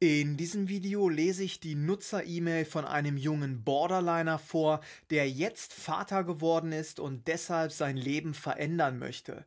In diesem Video lese ich die Nutzer-E-Mail von einem jungen Borderliner vor, der jetzt Vater geworden ist und deshalb sein Leben verändern möchte.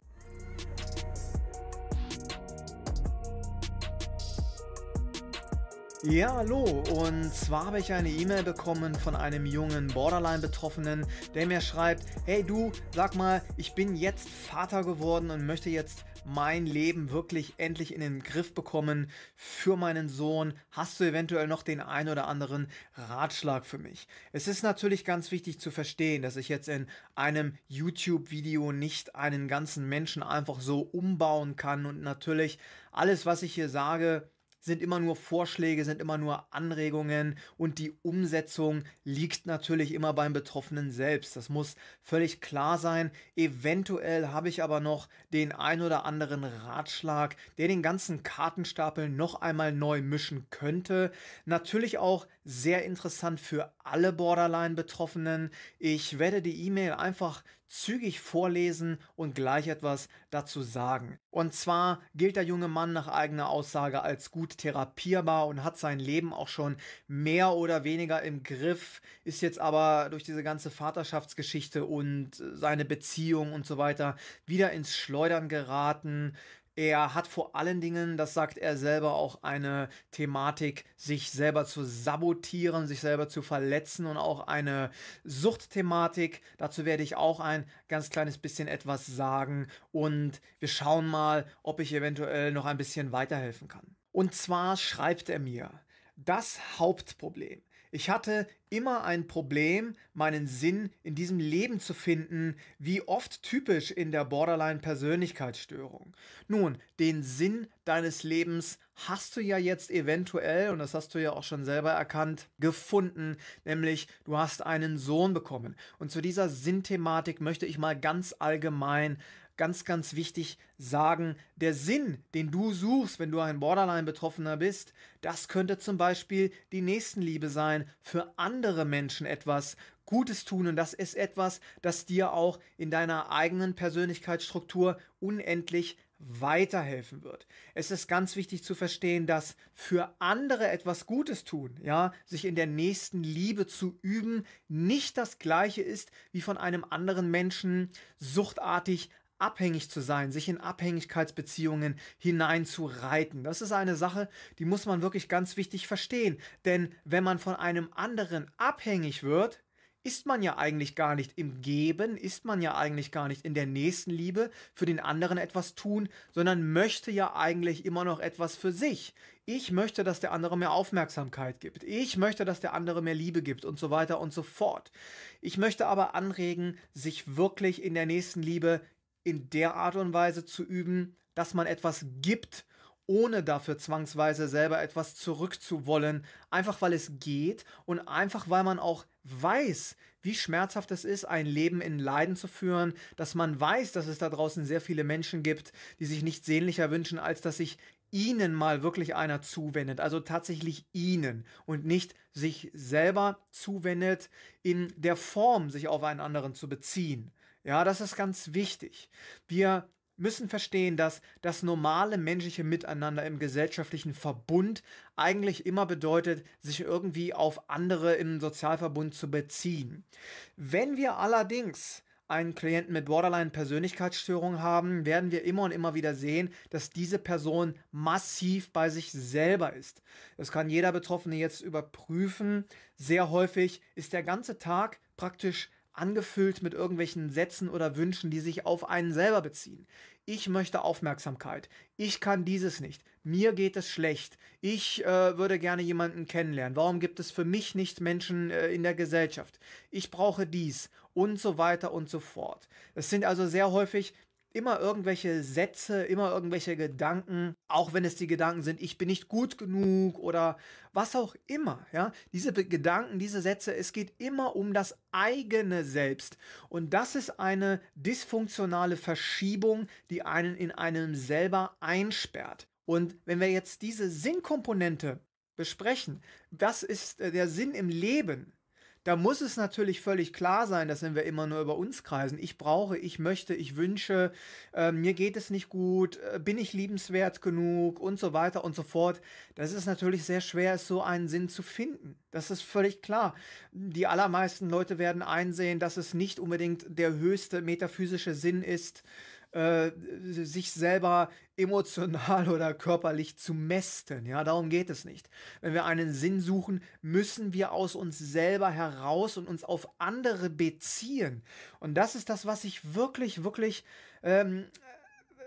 Ja, hallo. Und zwar habe ich eine E-Mail bekommen von einem jungen Borderline-Betroffenen, der mir schreibt, hey du, sag mal, ich bin jetzt Vater geworden und möchte jetzt mein Leben wirklich endlich in den Griff bekommen für meinen Sohn. Hast du eventuell noch den ein oder anderen Ratschlag für mich? Es ist natürlich ganz wichtig zu verstehen, dass ich jetzt in einem YouTube-Video nicht einen ganzen Menschen einfach so umbauen kann und natürlich alles, was ich hier sage, sind immer nur Vorschläge, sind immer nur Anregungen und die Umsetzung liegt natürlich immer beim Betroffenen selbst. Das muss völlig klar sein. Eventuell habe ich aber noch den ein oder anderen Ratschlag, der den ganzen Kartenstapel noch einmal neu mischen könnte. Natürlich auch sehr interessant für alle Borderline-Betroffenen. Ich werde die E-Mail einfach zügig vorlesen und gleich etwas dazu sagen. Und zwar gilt der junge Mann nach eigener Aussage als gut therapierbar und hat sein Leben auch schon mehr oder weniger im Griff, ist jetzt aber durch diese ganze Vaterschaftsgeschichte und seine Beziehung und so weiter wieder ins Schleudern geraten. Er hat vor allen Dingen, das sagt er selber, auch eine Thematik, sich selber zu sabotieren, sich selber zu verletzen und auch eine Suchtthematik. Dazu werde ich auch ein ganz kleines bisschen etwas sagen und wir schauen mal, ob ich eventuell noch ein bisschen weiterhelfen kann. Und zwar schreibt er mir, das Hauptproblem ich hatte immer ein Problem, meinen Sinn in diesem Leben zu finden, wie oft typisch in der Borderline-Persönlichkeitsstörung. Nun, den Sinn deines Lebens hast du ja jetzt eventuell, und das hast du ja auch schon selber erkannt, gefunden, nämlich du hast einen Sohn bekommen. Und zu dieser Sinnthematik möchte ich mal ganz allgemein ganz, ganz wichtig sagen, der Sinn, den du suchst, wenn du ein Borderline-Betroffener bist, das könnte zum Beispiel die Nächstenliebe sein, für andere Menschen etwas Gutes tun. Und das ist etwas, das dir auch in deiner eigenen Persönlichkeitsstruktur unendlich weiterhelfen wird. Es ist ganz wichtig zu verstehen, dass für andere etwas Gutes tun, ja, sich in der nächsten Liebe zu üben, nicht das gleiche ist, wie von einem anderen Menschen suchtartig abhängig zu sein, sich in Abhängigkeitsbeziehungen hineinzureiten. Das ist eine Sache, die muss man wirklich ganz wichtig verstehen. Denn wenn man von einem anderen abhängig wird, ist man ja eigentlich gar nicht im Geben, ist man ja eigentlich gar nicht in der nächsten Liebe für den anderen etwas tun, sondern möchte ja eigentlich immer noch etwas für sich. Ich möchte, dass der andere mehr Aufmerksamkeit gibt. Ich möchte, dass der andere mehr Liebe gibt und so weiter und so fort. Ich möchte aber anregen, sich wirklich in der nächsten Liebe in der Art und Weise zu üben, dass man etwas gibt, ohne dafür zwangsweise selber etwas zurückzuwollen, einfach weil es geht und einfach weil man auch weiß, wie schmerzhaft es ist, ein Leben in Leiden zu führen, dass man weiß, dass es da draußen sehr viele Menschen gibt, die sich nicht sehnlicher wünschen, als dass sich ihnen mal wirklich einer zuwendet, also tatsächlich ihnen und nicht sich selber zuwendet in der Form, sich auf einen anderen zu beziehen. Ja, das ist ganz wichtig. Wir müssen verstehen, dass das normale menschliche Miteinander im gesellschaftlichen Verbund eigentlich immer bedeutet, sich irgendwie auf andere im Sozialverbund zu beziehen. Wenn wir allerdings einen Klienten mit Borderline-Persönlichkeitsstörung haben, werden wir immer und immer wieder sehen, dass diese Person massiv bei sich selber ist. Das kann jeder Betroffene jetzt überprüfen. Sehr häufig ist der ganze Tag praktisch angefüllt mit irgendwelchen Sätzen oder Wünschen, die sich auf einen selber beziehen. Ich möchte Aufmerksamkeit. Ich kann dieses nicht. Mir geht es schlecht. Ich äh, würde gerne jemanden kennenlernen. Warum gibt es für mich nicht Menschen äh, in der Gesellschaft? Ich brauche dies und so weiter und so fort. Es sind also sehr häufig immer irgendwelche Sätze, immer irgendwelche Gedanken, auch wenn es die Gedanken sind, ich bin nicht gut genug oder was auch immer, ja. Diese Gedanken, diese Sätze, es geht immer um das eigene Selbst. Und das ist eine dysfunktionale Verschiebung, die einen in einem selber einsperrt. Und wenn wir jetzt diese Sinnkomponente besprechen, was ist äh, der Sinn im Leben? da muss es natürlich völlig klar sein, dass wenn wir immer nur über uns kreisen, ich brauche, ich möchte, ich wünsche, äh, mir geht es nicht gut, äh, bin ich liebenswert genug und so weiter und so fort. Das ist natürlich sehr schwer, so einen Sinn zu finden. Das ist völlig klar. Die allermeisten Leute werden einsehen, dass es nicht unbedingt der höchste metaphysische Sinn ist, äh, sich selber emotional oder körperlich zu mästen. Ja, darum geht es nicht. Wenn wir einen Sinn suchen, müssen wir aus uns selber heraus und uns auf andere beziehen. Und das ist das, was ich wirklich, wirklich ähm,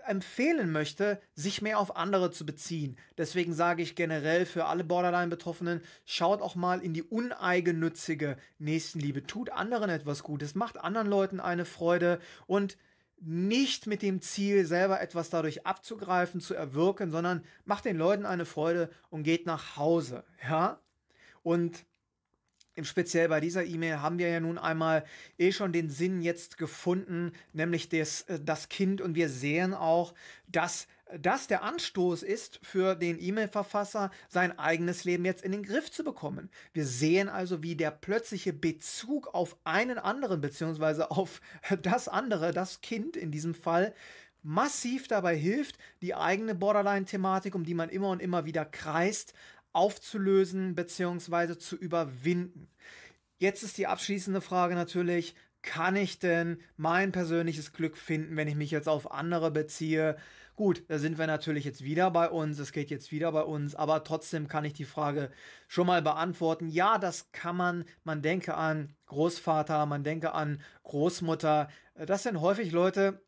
empfehlen möchte, sich mehr auf andere zu beziehen. Deswegen sage ich generell für alle Borderline-Betroffenen, schaut auch mal in die uneigennützige Nächstenliebe. Tut anderen etwas Gutes, macht anderen Leuten eine Freude und nicht mit dem Ziel, selber etwas dadurch abzugreifen, zu erwirken, sondern macht den Leuten eine Freude und geht nach Hause. Ja? Und Speziell bei dieser E-Mail haben wir ja nun einmal eh schon den Sinn jetzt gefunden, nämlich des, äh, das Kind. Und wir sehen auch, dass das der Anstoß ist für den E-Mail-Verfasser, sein eigenes Leben jetzt in den Griff zu bekommen. Wir sehen also, wie der plötzliche Bezug auf einen anderen beziehungsweise auf das andere, das Kind in diesem Fall, massiv dabei hilft, die eigene Borderline-Thematik, um die man immer und immer wieder kreist, aufzulösen beziehungsweise zu überwinden. Jetzt ist die abschließende Frage natürlich, kann ich denn mein persönliches Glück finden, wenn ich mich jetzt auf andere beziehe? Gut, da sind wir natürlich jetzt wieder bei uns, es geht jetzt wieder bei uns, aber trotzdem kann ich die Frage schon mal beantworten. Ja, das kann man. Man denke an Großvater, man denke an Großmutter. Das sind häufig Leute,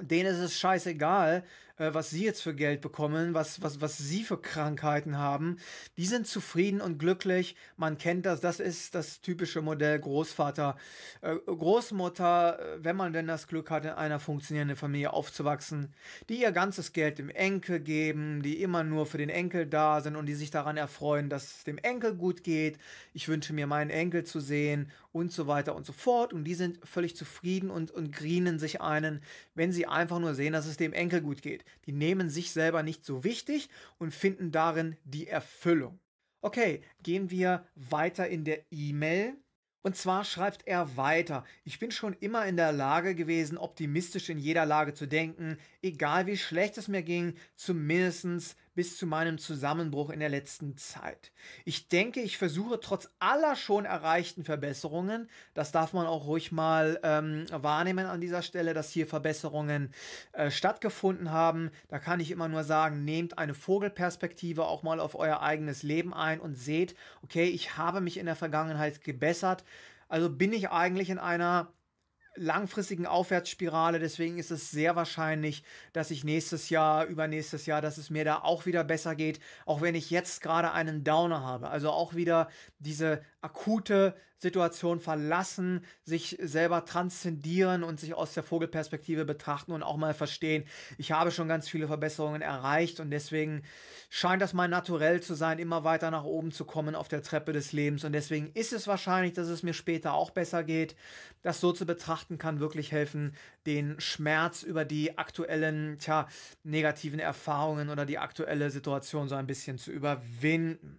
denen ist es scheißegal, äh, was sie jetzt für Geld bekommen, was, was, was sie für Krankheiten haben. Die sind zufrieden und glücklich. Man kennt das. Das ist das typische Modell Großvater, äh, Großmutter, äh, wenn man denn das Glück hat, in einer funktionierenden Familie aufzuwachsen, die ihr ganzes Geld dem Enkel geben, die immer nur für den Enkel da sind und die sich daran erfreuen, dass es dem Enkel gut geht. Ich wünsche mir meinen Enkel zu sehen und so weiter und so fort. Und die sind völlig zufrieden und, und grinen sich einen, wenn sie einfach nur sehen, dass es dem Enkel gut geht die nehmen sich selber nicht so wichtig und finden darin die Erfüllung. Okay, gehen wir weiter in der E-Mail. Und zwar schreibt er weiter, ich bin schon immer in der Lage gewesen, optimistisch in jeder Lage zu denken, egal wie schlecht es mir ging, zumindest bis zu meinem Zusammenbruch in der letzten Zeit. Ich denke, ich versuche trotz aller schon erreichten Verbesserungen, das darf man auch ruhig mal ähm, wahrnehmen an dieser Stelle, dass hier Verbesserungen äh, stattgefunden haben. Da kann ich immer nur sagen, nehmt eine Vogelperspektive auch mal auf euer eigenes Leben ein und seht, okay, ich habe mich in der Vergangenheit gebessert. Also bin ich eigentlich in einer langfristigen Aufwärtsspirale. Deswegen ist es sehr wahrscheinlich, dass ich nächstes Jahr, übernächstes Jahr, dass es mir da auch wieder besser geht, auch wenn ich jetzt gerade einen Downer habe. Also auch wieder diese akute Situation verlassen, sich selber transzendieren und sich aus der Vogelperspektive betrachten und auch mal verstehen, ich habe schon ganz viele Verbesserungen erreicht und deswegen scheint das mal Naturell zu sein, immer weiter nach oben zu kommen auf der Treppe des Lebens und deswegen ist es wahrscheinlich, dass es mir später auch besser geht. Das so zu betrachten kann wirklich helfen, den Schmerz über die aktuellen, tja, negativen Erfahrungen oder die aktuelle Situation so ein bisschen zu überwinden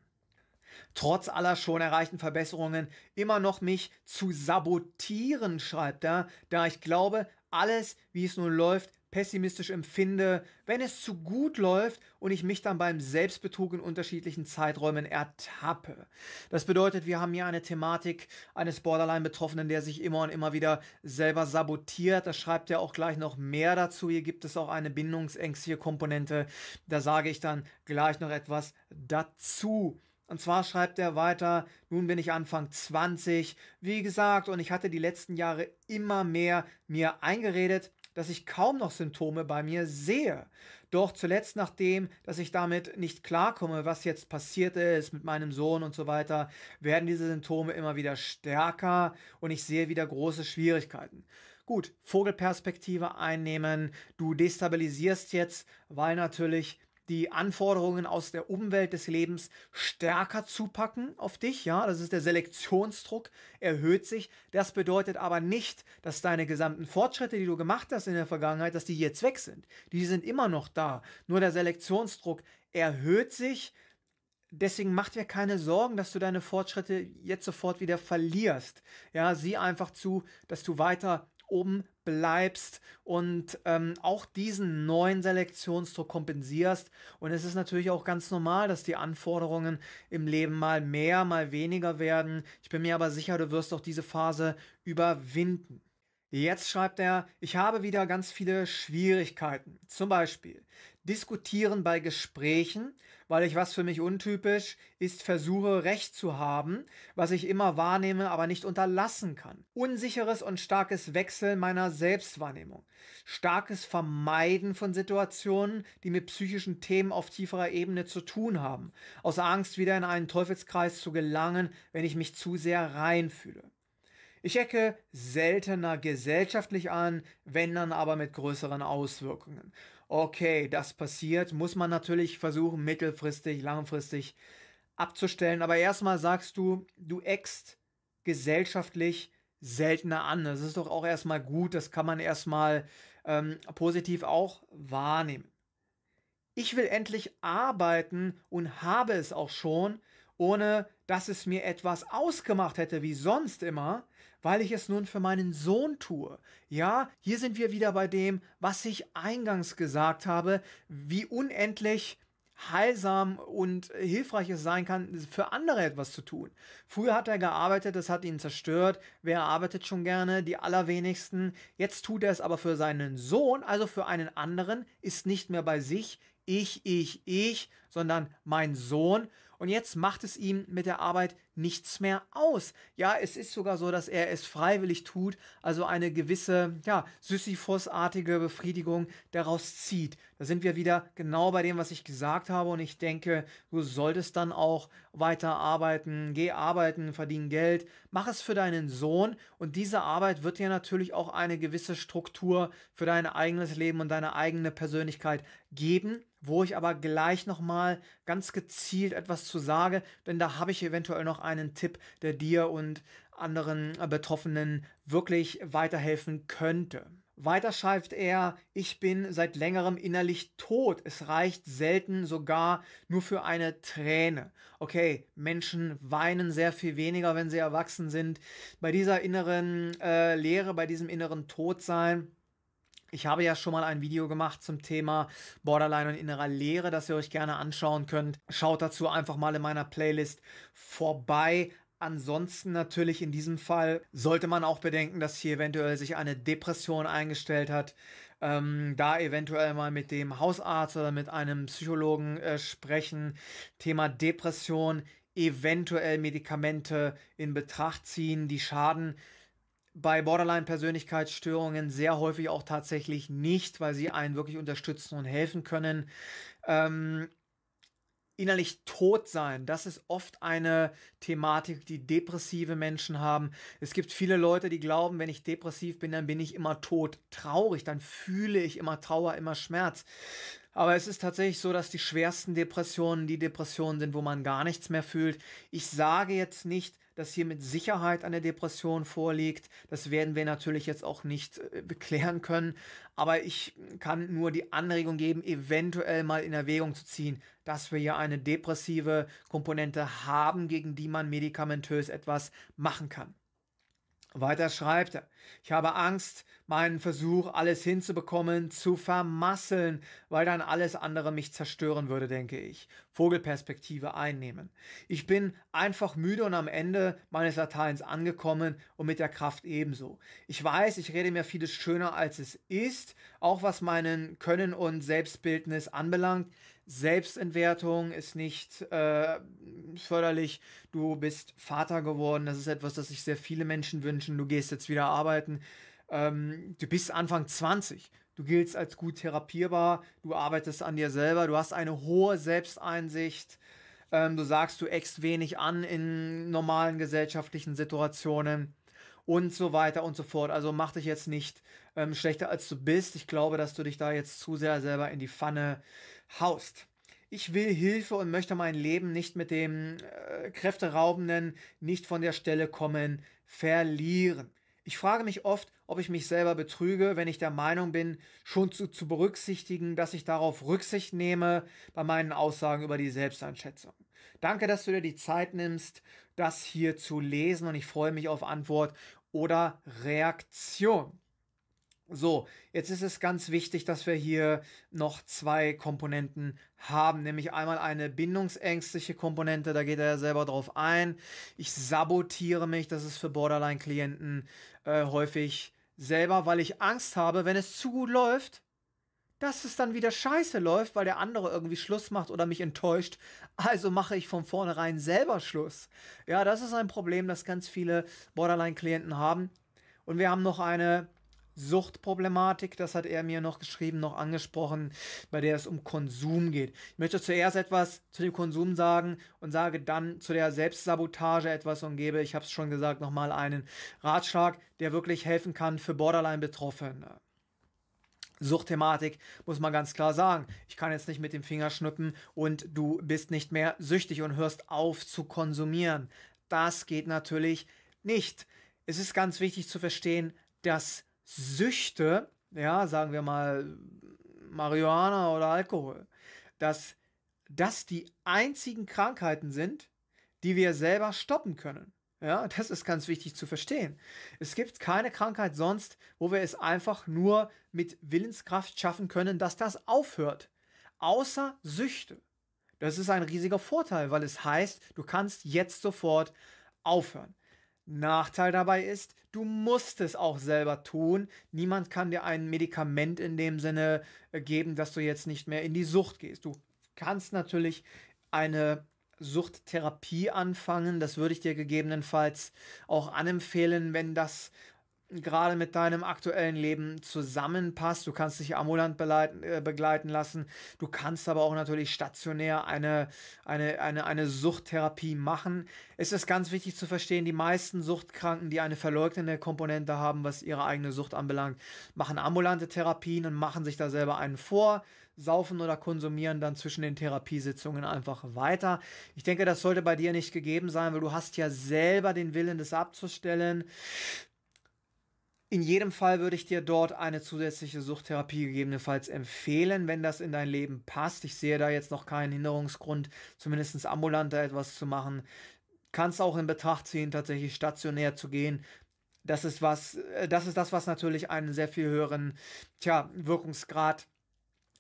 trotz aller schon erreichten Verbesserungen immer noch mich zu sabotieren, schreibt er, da ich glaube, alles, wie es nun läuft, pessimistisch empfinde, wenn es zu gut läuft und ich mich dann beim Selbstbetrug in unterschiedlichen Zeiträumen ertappe. Das bedeutet, wir haben hier eine Thematik eines Borderline-Betroffenen, der sich immer und immer wieder selber sabotiert. Da schreibt er auch gleich noch mehr dazu. Hier gibt es auch eine bindungsängstige Komponente. Da sage ich dann gleich noch etwas dazu. Und zwar schreibt er weiter, nun bin ich Anfang 20, wie gesagt, und ich hatte die letzten Jahre immer mehr mir eingeredet, dass ich kaum noch Symptome bei mir sehe. Doch zuletzt nachdem, dass ich damit nicht klarkomme, was jetzt passiert ist mit meinem Sohn und so weiter, werden diese Symptome immer wieder stärker und ich sehe wieder große Schwierigkeiten. Gut, Vogelperspektive einnehmen, du destabilisierst jetzt, weil natürlich die Anforderungen aus der Umwelt des Lebens stärker zupacken auf dich, ja, das ist der Selektionsdruck, erhöht sich. Das bedeutet aber nicht, dass deine gesamten Fortschritte, die du gemacht hast in der Vergangenheit, dass die jetzt weg sind. Die sind immer noch da. Nur der Selektionsdruck erhöht sich. Deswegen mach dir keine Sorgen, dass du deine Fortschritte jetzt sofort wieder verlierst. Ja, sieh einfach zu, dass du weiter oben bleibst und ähm, auch diesen neuen Selektionsdruck kompensierst. Und es ist natürlich auch ganz normal, dass die Anforderungen im Leben mal mehr, mal weniger werden. Ich bin mir aber sicher, du wirst auch diese Phase überwinden. Jetzt schreibt er, ich habe wieder ganz viele Schwierigkeiten. Zum Beispiel diskutieren bei Gesprächen, weil ich, was für mich untypisch ist, versuche Recht zu haben, was ich immer wahrnehme, aber nicht unterlassen kann. Unsicheres und starkes Wechseln meiner Selbstwahrnehmung. Starkes Vermeiden von Situationen, die mit psychischen Themen auf tieferer Ebene zu tun haben. Aus Angst, wieder in einen Teufelskreis zu gelangen, wenn ich mich zu sehr reinfühle. Ich ecke seltener gesellschaftlich an, wenn dann aber mit größeren Auswirkungen. Okay, das passiert, muss man natürlich versuchen, mittelfristig, langfristig abzustellen. Aber erstmal sagst du, du eckst gesellschaftlich seltener an. Das ist doch auch erstmal gut, das kann man erstmal ähm, positiv auch wahrnehmen. Ich will endlich arbeiten und habe es auch schon, ohne dass es mir etwas ausgemacht hätte wie sonst immer, weil ich es nun für meinen Sohn tue. Ja, hier sind wir wieder bei dem, was ich eingangs gesagt habe, wie unendlich heilsam und hilfreich es sein kann, für andere etwas zu tun. Früher hat er gearbeitet, das hat ihn zerstört. Wer arbeitet schon gerne? Die allerwenigsten. Jetzt tut er es aber für seinen Sohn, also für einen anderen, ist nicht mehr bei sich, ich, ich, ich, sondern mein Sohn. Und jetzt macht es ihm mit der Arbeit nichts mehr aus. Ja, es ist sogar so, dass er es freiwillig tut, also eine gewisse, ja, Sisyphus-artige Befriedigung daraus zieht. Da sind wir wieder genau bei dem, was ich gesagt habe. Und ich denke, du solltest dann auch weiter arbeiten, geh arbeiten, verdien Geld, mach es für deinen Sohn. Und diese Arbeit wird dir natürlich auch eine gewisse Struktur für dein eigenes Leben und deine eigene Persönlichkeit geben wo ich aber gleich nochmal ganz gezielt etwas zu sage, denn da habe ich eventuell noch einen Tipp, der dir und anderen äh, Betroffenen wirklich weiterhelfen könnte. Weiter schreibt er, ich bin seit längerem innerlich tot. Es reicht selten sogar nur für eine Träne. Okay, Menschen weinen sehr viel weniger, wenn sie erwachsen sind. Bei dieser inneren äh, Leere, bei diesem inneren Todsein ich habe ja schon mal ein Video gemacht zum Thema Borderline und innerer Lehre, das ihr euch gerne anschauen könnt. Schaut dazu einfach mal in meiner Playlist vorbei. Ansonsten natürlich in diesem Fall sollte man auch bedenken, dass hier eventuell sich eine Depression eingestellt hat. Ähm, da eventuell mal mit dem Hausarzt oder mit einem Psychologen äh, sprechen. Thema Depression, eventuell Medikamente in Betracht ziehen, die schaden bei Borderline-Persönlichkeitsstörungen sehr häufig auch tatsächlich nicht, weil sie einen wirklich unterstützen und helfen können. Ähm, innerlich tot sein, das ist oft eine Thematik, die depressive Menschen haben. Es gibt viele Leute, die glauben, wenn ich depressiv bin, dann bin ich immer tot traurig, dann fühle ich immer Trauer, immer Schmerz. Aber es ist tatsächlich so, dass die schwersten Depressionen die Depressionen sind, wo man gar nichts mehr fühlt. Ich sage jetzt nicht, dass hier mit Sicherheit eine Depression vorliegt. Das werden wir natürlich jetzt auch nicht äh, beklären können. Aber ich kann nur die Anregung geben, eventuell mal in Erwägung zu ziehen, dass wir hier eine depressive Komponente haben, gegen die man medikamentös etwas machen kann. Weiter schreibt er, ich habe Angst, meinen Versuch, alles hinzubekommen, zu vermasseln, weil dann alles andere mich zerstören würde, denke ich. Vogelperspektive einnehmen. Ich bin einfach müde und am Ende meines Lateins angekommen und mit der Kraft ebenso. Ich weiß, ich rede mir vieles schöner, als es ist, auch was meinen Können und Selbstbildnis anbelangt, Selbstentwertung ist nicht äh, förderlich. Du bist Vater geworden. Das ist etwas, das sich sehr viele Menschen wünschen. Du gehst jetzt wieder arbeiten. Ähm, du bist Anfang 20. Du giltst als gut therapierbar. Du arbeitest an dir selber. Du hast eine hohe Selbsteinsicht. Ähm, du sagst, du eckst wenig an in normalen gesellschaftlichen Situationen und so weiter und so fort. Also mach dich jetzt nicht ähm, schlechter, als du bist. Ich glaube, dass du dich da jetzt zu sehr selber in die Pfanne haust. Ich will Hilfe und möchte mein Leben nicht mit dem äh, kräfteraubenden, nicht von der Stelle kommen, verlieren. Ich frage mich oft, ob ich mich selber betrüge, wenn ich der Meinung bin, schon zu, zu berücksichtigen, dass ich darauf Rücksicht nehme bei meinen Aussagen über die Selbsteinschätzung. Danke, dass du dir die Zeit nimmst, das hier zu lesen und ich freue mich auf Antwort oder Reaktion. So, jetzt ist es ganz wichtig, dass wir hier noch zwei Komponenten haben, nämlich einmal eine bindungsängstliche Komponente, da geht er ja selber drauf ein. Ich sabotiere mich, das ist für Borderline-Klienten äh, häufig selber, weil ich Angst habe, wenn es zu gut läuft, dass es dann wieder scheiße läuft, weil der andere irgendwie Schluss macht oder mich enttäuscht. Also mache ich von vornherein selber Schluss. Ja, das ist ein Problem, das ganz viele Borderline-Klienten haben. Und wir haben noch eine Suchtproblematik, das hat er mir noch geschrieben, noch angesprochen, bei der es um Konsum geht. Ich möchte zuerst etwas zu dem Konsum sagen und sage dann zu der Selbstsabotage etwas und gebe, ich habe es schon gesagt, nochmal einen Ratschlag, der wirklich helfen kann für Borderline-Betroffene. Suchtthematik muss man ganz klar sagen. Ich kann jetzt nicht mit dem Finger schnippen und du bist nicht mehr süchtig und hörst auf zu konsumieren. Das geht natürlich nicht. Es ist ganz wichtig zu verstehen, dass Süchte, ja, sagen wir mal Marihuana oder Alkohol, dass das die einzigen Krankheiten sind, die wir selber stoppen können. Ja, das ist ganz wichtig zu verstehen. Es gibt keine Krankheit sonst, wo wir es einfach nur mit Willenskraft schaffen können, dass das aufhört. Außer Süchte. Das ist ein riesiger Vorteil, weil es heißt, du kannst jetzt sofort aufhören. Nachteil dabei ist, du musst es auch selber tun. Niemand kann dir ein Medikament in dem Sinne äh, geben, dass du jetzt nicht mehr in die Sucht gehst. Du kannst natürlich eine Suchttherapie anfangen. Das würde ich dir gegebenenfalls auch anempfehlen, wenn das gerade mit deinem aktuellen Leben zusammenpasst. Du kannst dich ambulant äh, begleiten lassen. Du kannst aber auch natürlich stationär eine, eine, eine, eine Suchttherapie machen. Es ist ganz wichtig zu verstehen, die meisten Suchtkranken, die eine verleugnende Komponente haben, was ihre eigene Sucht anbelangt, machen ambulante Therapien und machen sich da selber einen vor, saufen oder konsumieren dann zwischen den Therapiesitzungen einfach weiter. Ich denke, das sollte bei dir nicht gegeben sein, weil du hast ja selber den Willen, das abzustellen. In jedem Fall würde ich dir dort eine zusätzliche Suchttherapie gegebenenfalls empfehlen, wenn das in dein Leben passt. Ich sehe da jetzt noch keinen Hinderungsgrund, zumindest ambulant da etwas zu machen. Kannst auch in Betracht ziehen, tatsächlich stationär zu gehen. Das ist was, äh, das ist das, was natürlich einen sehr viel höheren, tja, Wirkungsgrad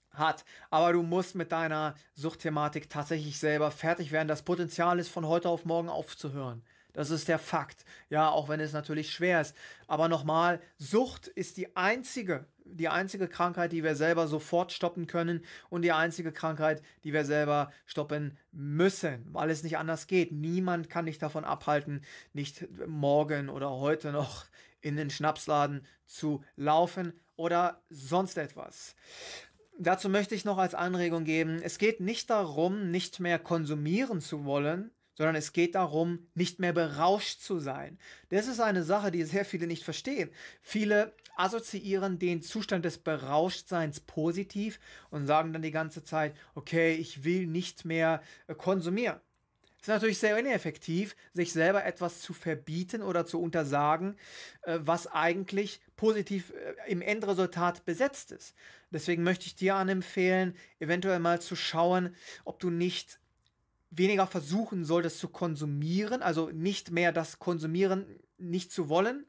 hat. Aber du musst mit deiner Suchtthematik tatsächlich selber fertig werden. Das Potenzial ist von heute auf morgen aufzuhören. Das ist der Fakt. Ja, auch wenn es natürlich schwer ist. Aber nochmal, Sucht ist die einzige, die einzige Krankheit, die wir selber sofort stoppen können und die einzige Krankheit, die wir selber stoppen müssen, weil es nicht anders geht. Niemand kann dich davon abhalten, nicht morgen oder heute noch in den Schnapsladen zu laufen oder sonst etwas. Dazu möchte ich noch als Anregung geben, es geht nicht darum, nicht mehr konsumieren zu wollen, sondern es geht darum, nicht mehr berauscht zu sein. Das ist eine Sache, die sehr viele nicht verstehen. Viele assoziieren den Zustand des Berauschtseins positiv und sagen dann die ganze Zeit, okay, ich will nicht mehr äh, konsumieren. Es ist natürlich sehr ineffektiv, sich selber etwas zu verbieten oder zu untersagen, äh, was eigentlich positiv äh, im Endresultat besetzt ist. Deswegen möchte ich dir anempfehlen, eventuell mal zu schauen, ob du nicht weniger versuchen soll, das zu konsumieren, also nicht mehr das konsumieren nicht zu wollen,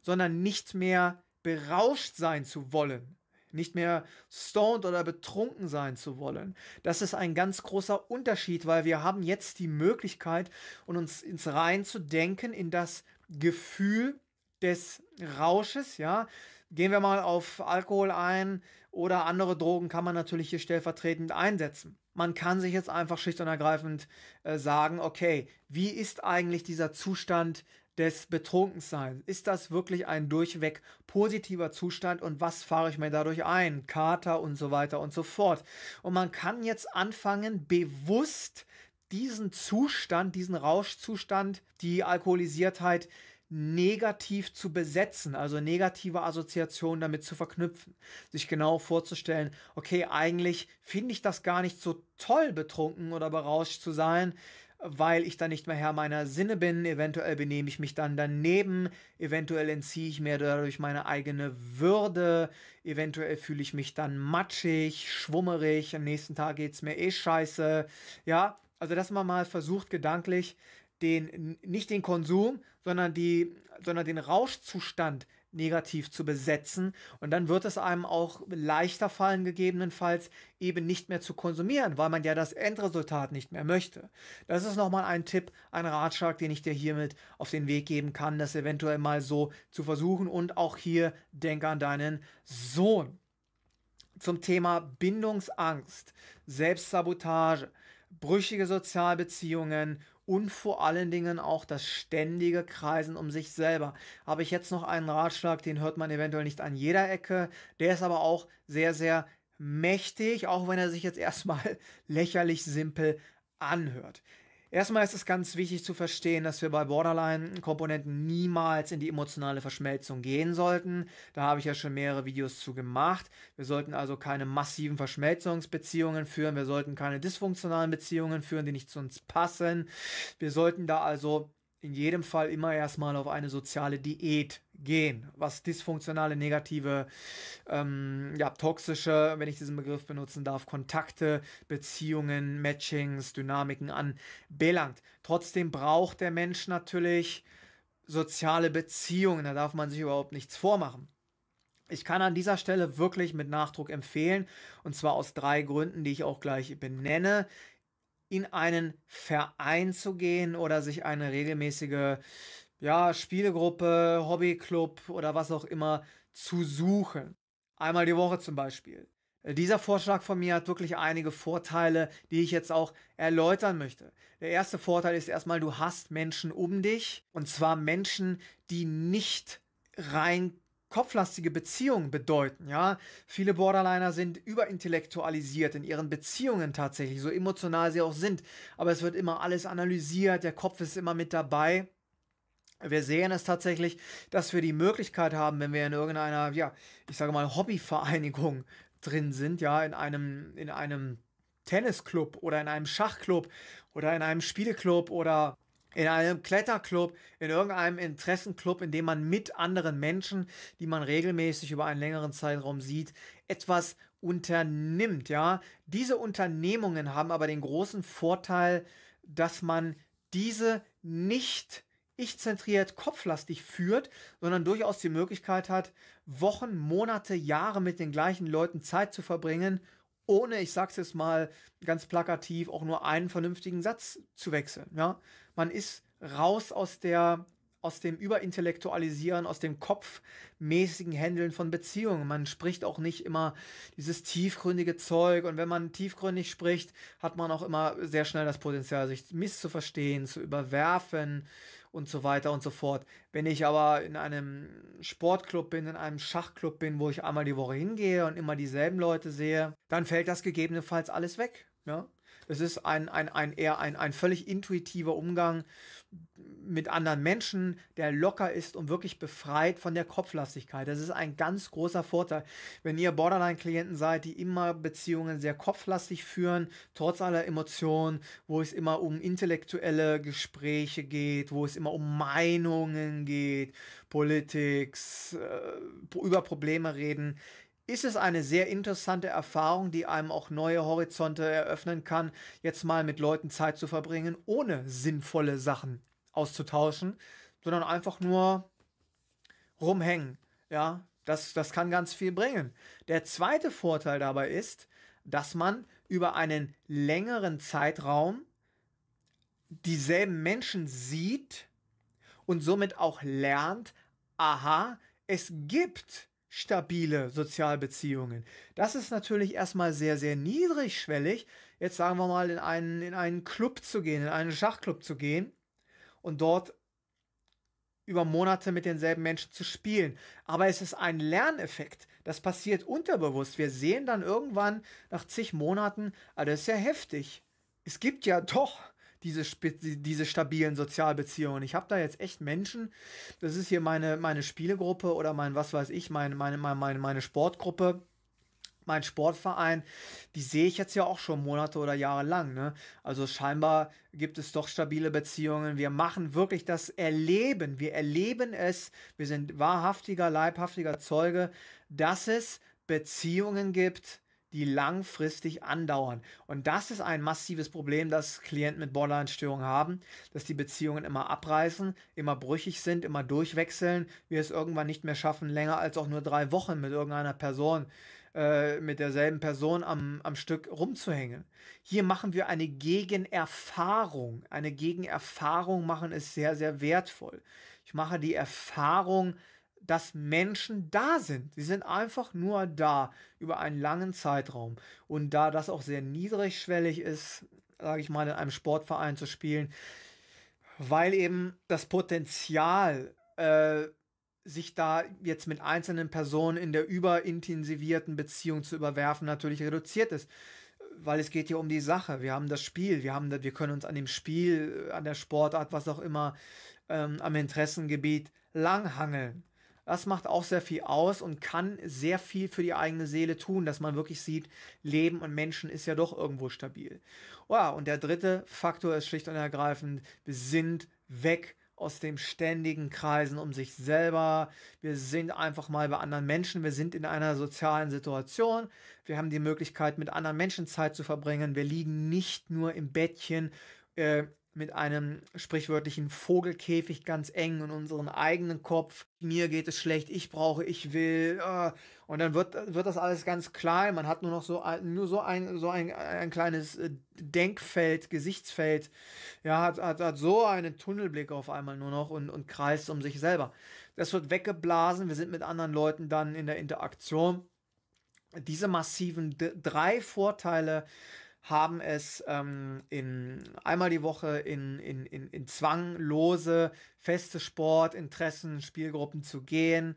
sondern nicht mehr berauscht sein zu wollen, nicht mehr stoned oder betrunken sein zu wollen. Das ist ein ganz großer Unterschied, weil wir haben jetzt die Möglichkeit, und uns ins Rein zu denken, in das Gefühl des Rausches, ja. Gehen wir mal auf Alkohol ein oder andere Drogen kann man natürlich hier stellvertretend einsetzen. Man kann sich jetzt einfach schlicht und ergreifend äh, sagen, okay, wie ist eigentlich dieser Zustand des Betrunkenseins? Ist das wirklich ein durchweg positiver Zustand und was fahre ich mir dadurch ein? Kater und so weiter und so fort. Und man kann jetzt anfangen, bewusst diesen Zustand, diesen Rauschzustand, die Alkoholisiertheit negativ zu besetzen, also negative Assoziationen damit zu verknüpfen. Sich genau vorzustellen, okay, eigentlich finde ich das gar nicht so toll, betrunken oder berauscht zu sein, weil ich dann nicht mehr Herr meiner Sinne bin, eventuell benehme ich mich dann daneben, eventuell entziehe ich mir dadurch meine eigene Würde, eventuell fühle ich mich dann matschig, schwummerig, am nächsten Tag geht es mir eh scheiße. Ja, also dass man mal versucht, gedanklich den, nicht den Konsum, sondern, die, sondern den Rauschzustand negativ zu besetzen. Und dann wird es einem auch leichter fallen, gegebenenfalls eben nicht mehr zu konsumieren, weil man ja das Endresultat nicht mehr möchte. Das ist nochmal ein Tipp, ein Ratschlag, den ich dir hiermit auf den Weg geben kann, das eventuell mal so zu versuchen. Und auch hier denk an deinen Sohn. Zum Thema Bindungsangst, Selbstsabotage, brüchige Sozialbeziehungen und vor allen Dingen auch das ständige Kreisen um sich selber. Habe ich jetzt noch einen Ratschlag, den hört man eventuell nicht an jeder Ecke, der ist aber auch sehr, sehr mächtig, auch wenn er sich jetzt erstmal lächerlich simpel anhört. Erstmal ist es ganz wichtig zu verstehen, dass wir bei Borderline-Komponenten niemals in die emotionale Verschmelzung gehen sollten. Da habe ich ja schon mehrere Videos zu gemacht. Wir sollten also keine massiven Verschmelzungsbeziehungen führen. Wir sollten keine dysfunktionalen Beziehungen führen, die nicht zu uns passen. Wir sollten da also in jedem Fall immer erstmal auf eine soziale Diät gehen, was dysfunktionale, negative, ähm, ja, toxische, wenn ich diesen Begriff benutzen darf, Kontakte, Beziehungen, Matchings, Dynamiken anbelangt. Trotzdem braucht der Mensch natürlich soziale Beziehungen, da darf man sich überhaupt nichts vormachen. Ich kann an dieser Stelle wirklich mit Nachdruck empfehlen, und zwar aus drei Gründen, die ich auch gleich benenne in einen Verein zu gehen oder sich eine regelmäßige ja, Spielegruppe, Hobbyclub oder was auch immer zu suchen. Einmal die Woche zum Beispiel. Äh, dieser Vorschlag von mir hat wirklich einige Vorteile, die ich jetzt auch erläutern möchte. Der erste Vorteil ist erstmal, du hast Menschen um dich und zwar Menschen, die nicht reinkommen kopflastige Beziehungen bedeuten, ja. Viele Borderliner sind überintellektualisiert in ihren Beziehungen tatsächlich, so emotional sie auch sind. Aber es wird immer alles analysiert, der Kopf ist immer mit dabei. Wir sehen es tatsächlich, dass wir die Möglichkeit haben, wenn wir in irgendeiner, ja, ich sage mal, Hobbyvereinigung drin sind, ja, in einem, in einem Tennisclub oder in einem Schachclub oder in einem Spieleclub oder in einem Kletterclub, in irgendeinem Interessenclub, in dem man mit anderen Menschen, die man regelmäßig über einen längeren Zeitraum sieht, etwas unternimmt, ja. Diese Unternehmungen haben aber den großen Vorteil, dass man diese nicht ich-zentriert, kopflastig führt, sondern durchaus die Möglichkeit hat, Wochen, Monate, Jahre mit den gleichen Leuten Zeit zu verbringen ohne, ich sag's jetzt mal ganz plakativ, auch nur einen vernünftigen Satz zu wechseln. Ja? Man ist raus aus der aus dem Überintellektualisieren, aus dem kopfmäßigen Händeln von Beziehungen. Man spricht auch nicht immer dieses tiefgründige Zeug und wenn man tiefgründig spricht, hat man auch immer sehr schnell das Potenzial, sich misszuverstehen, zu überwerfen, und so weiter und so fort. Wenn ich aber in einem Sportclub bin, in einem Schachclub bin, wo ich einmal die Woche hingehe und immer dieselben Leute sehe, dann fällt das gegebenenfalls alles weg. Ja? Es ist ein, ein, ein eher ein, ein völlig intuitiver Umgang mit anderen Menschen, der locker ist und wirklich befreit von der Kopflastigkeit. Das ist ein ganz großer Vorteil. Wenn ihr Borderline-Klienten seid, die immer Beziehungen sehr kopflastig führen, trotz aller Emotionen, wo es immer um intellektuelle Gespräche geht, wo es immer um Meinungen geht, Politik, äh, über Probleme reden, ist es eine sehr interessante Erfahrung, die einem auch neue Horizonte eröffnen kann, jetzt mal mit Leuten Zeit zu verbringen, ohne sinnvolle Sachen auszutauschen, sondern einfach nur rumhängen. Ja, das, das kann ganz viel bringen. Der zweite Vorteil dabei ist, dass man über einen längeren Zeitraum dieselben Menschen sieht und somit auch lernt, aha, es gibt stabile Sozialbeziehungen. Das ist natürlich erstmal sehr, sehr niedrigschwellig, jetzt sagen wir mal in einen, in einen Club zu gehen, in einen Schachclub zu gehen und dort über Monate mit denselben Menschen zu spielen. Aber es ist ein Lerneffekt. Das passiert unterbewusst. Wir sehen dann irgendwann nach zig Monaten, ah, das ist ja heftig. Es gibt ja doch diese, diese stabilen Sozialbeziehungen. Ich habe da jetzt echt Menschen, das ist hier meine, meine Spielegruppe oder mein, was weiß ich, meine, meine, meine, meine Sportgruppe mein Sportverein, die sehe ich jetzt ja auch schon Monate oder Jahre lang. Ne? Also scheinbar gibt es doch stabile Beziehungen. Wir machen wirklich das Erleben. Wir erleben es. Wir sind wahrhaftiger, leibhaftiger Zeuge, dass es Beziehungen gibt, die langfristig andauern. Und das ist ein massives Problem, das Klienten mit Borderline-Störungen haben, dass die Beziehungen immer abreißen, immer brüchig sind, immer durchwechseln, wir es irgendwann nicht mehr schaffen, länger als auch nur drei Wochen mit irgendeiner Person, äh, mit derselben Person am, am Stück rumzuhängen. Hier machen wir eine Gegenerfahrung. Eine Gegenerfahrung machen ist sehr, sehr wertvoll. Ich mache die Erfahrung, dass Menschen da sind. Sie sind einfach nur da über einen langen Zeitraum. Und da das auch sehr niedrigschwellig ist, sage ich mal, in einem Sportverein zu spielen, weil eben das Potenzial äh, sich da jetzt mit einzelnen Personen in der überintensivierten Beziehung zu überwerfen natürlich reduziert ist. Weil es geht hier um die Sache. Wir haben das Spiel, wir haben das, wir können uns an dem Spiel, an der Sportart, was auch immer, ähm, am Interessengebiet langhangeln. Das macht auch sehr viel aus und kann sehr viel für die eigene Seele tun, dass man wirklich sieht, Leben und Menschen ist ja doch irgendwo stabil. Wow, und der dritte Faktor ist schlicht und ergreifend, wir sind weg aus dem ständigen Kreisen um sich selber. Wir sind einfach mal bei anderen Menschen. Wir sind in einer sozialen Situation. Wir haben die Möglichkeit, mit anderen Menschen Zeit zu verbringen. Wir liegen nicht nur im Bettchen äh, mit einem sprichwörtlichen Vogelkäfig ganz eng in unseren eigenen Kopf. Mir geht es schlecht, ich brauche, ich will. Ah. und dann wird, wird das alles ganz klein. Man hat nur noch so ein, nur so ein, so ein, ein kleines äh, Denkfeld, Gesichtsfeld. Ja, hat, hat, hat so einen Tunnelblick auf einmal nur noch und, und kreist um sich selber. Das wird weggeblasen. Wir sind mit anderen Leuten dann in der Interaktion. Diese massiven drei Vorteile haben es ähm, in, einmal die Woche in, in, in, in zwanglose, feste Sportinteressen, Spielgruppen zu gehen.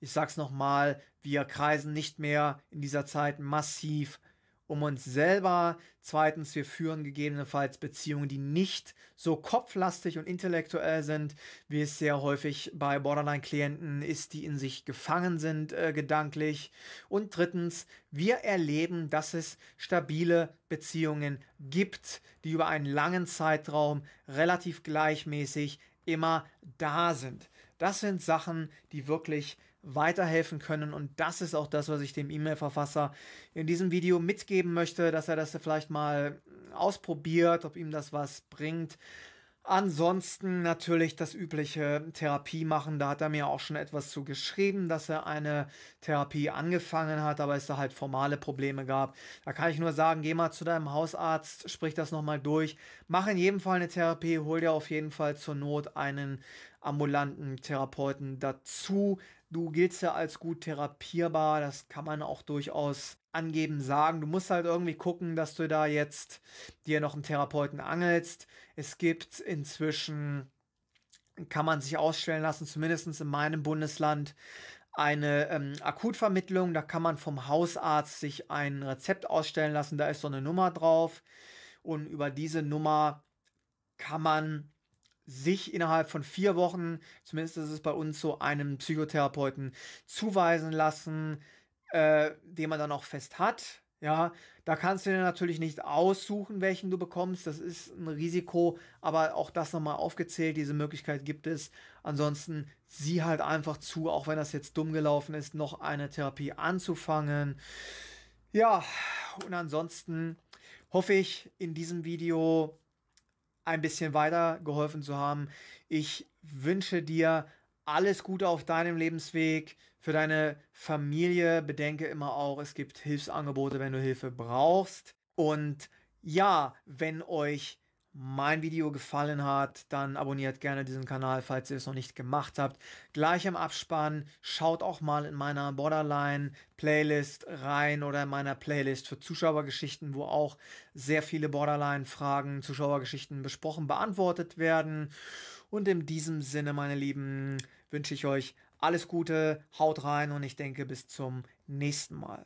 Ich sag's nochmal, wir kreisen nicht mehr in dieser Zeit massiv um uns selber. Zweitens, wir führen gegebenenfalls Beziehungen, die nicht so kopflastig und intellektuell sind, wie es sehr häufig bei Borderline-Klienten ist, die in sich gefangen sind äh, gedanklich. Und drittens, wir erleben, dass es stabile Beziehungen gibt, die über einen langen Zeitraum relativ gleichmäßig immer da sind. Das sind Sachen, die wirklich weiterhelfen können. Und das ist auch das, was ich dem E-Mail-Verfasser in diesem Video mitgeben möchte, dass er das vielleicht mal ausprobiert, ob ihm das was bringt. Ansonsten natürlich das übliche Therapie machen. Da hat er mir auch schon etwas zu geschrieben, dass er eine Therapie angefangen hat, aber es da halt formale Probleme gab. Da kann ich nur sagen, geh mal zu deinem Hausarzt, sprich das nochmal durch. Mach in jedem Fall eine Therapie, hol dir auf jeden Fall zur Not einen ambulanten Therapeuten dazu. Du giltst ja als gut therapierbar, das kann man auch durchaus angeben sagen. Du musst halt irgendwie gucken, dass du da jetzt dir noch einen Therapeuten angelst. Es gibt inzwischen, kann man sich ausstellen lassen, zumindest in meinem Bundesland, eine ähm, Akutvermittlung. Da kann man vom Hausarzt sich ein Rezept ausstellen lassen. Da ist so eine Nummer drauf. Und über diese Nummer kann man sich innerhalb von vier Wochen, zumindest ist es bei uns so, einem Psychotherapeuten zuweisen lassen, äh, den man dann auch fest hat. Ja, da kannst du dir natürlich nicht aussuchen, welchen du bekommst. Das ist ein Risiko, aber auch das nochmal aufgezählt. Diese Möglichkeit gibt es. Ansonsten sieh halt einfach zu, auch wenn das jetzt dumm gelaufen ist, noch eine Therapie anzufangen. Ja, und ansonsten hoffe ich in diesem Video ein bisschen weiter geholfen zu haben. Ich wünsche dir alles Gute auf deinem Lebensweg, für deine Familie. Bedenke immer auch, es gibt Hilfsangebote, wenn du Hilfe brauchst. Und ja, wenn euch mein Video gefallen hat, dann abonniert gerne diesen Kanal, falls ihr es noch nicht gemacht habt. Gleich im Abspann schaut auch mal in meiner Borderline Playlist rein oder in meiner Playlist für Zuschauergeschichten, wo auch sehr viele Borderline Fragen, Zuschauergeschichten besprochen, beantwortet werden. Und in diesem Sinne, meine Lieben, wünsche ich euch alles Gute, haut rein und ich denke bis zum nächsten Mal.